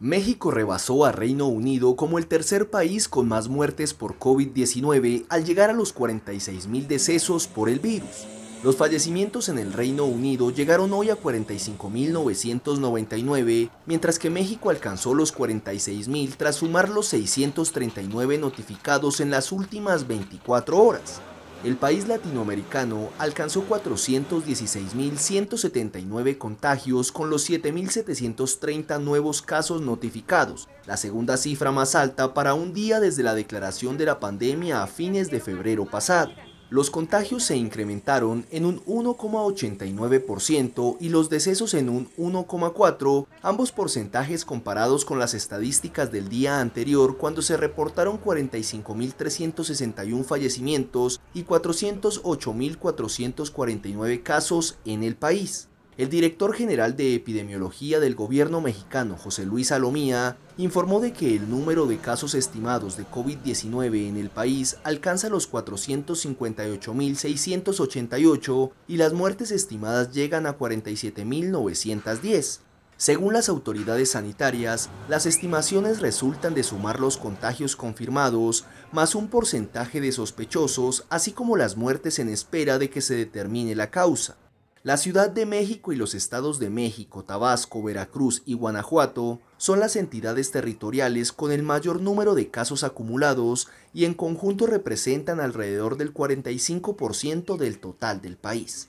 México rebasó a Reino Unido como el tercer país con más muertes por COVID-19 al llegar a los 46.000 decesos por el virus. Los fallecimientos en el Reino Unido llegaron hoy a 45.999, mientras que México alcanzó los 46.000 tras sumar los 639 notificados en las últimas 24 horas el país latinoamericano alcanzó 416.179 contagios con los 7.730 nuevos casos notificados, la segunda cifra más alta para un día desde la declaración de la pandemia a fines de febrero pasado los contagios se incrementaron en un 1,89% y los decesos en un 1,4%, ambos porcentajes comparados con las estadísticas del día anterior cuando se reportaron 45.361 fallecimientos y 408.449 casos en el país. El director general de epidemiología del gobierno mexicano, José Luis Alomía, informó de que el número de casos estimados de COVID-19 en el país alcanza los 458.688 y las muertes estimadas llegan a 47.910. Según las autoridades sanitarias, las estimaciones resultan de sumar los contagios confirmados más un porcentaje de sospechosos, así como las muertes en espera de que se determine la causa. La Ciudad de México y los estados de México, Tabasco, Veracruz y Guanajuato son las entidades territoriales con el mayor número de casos acumulados y en conjunto representan alrededor del 45% del total del país.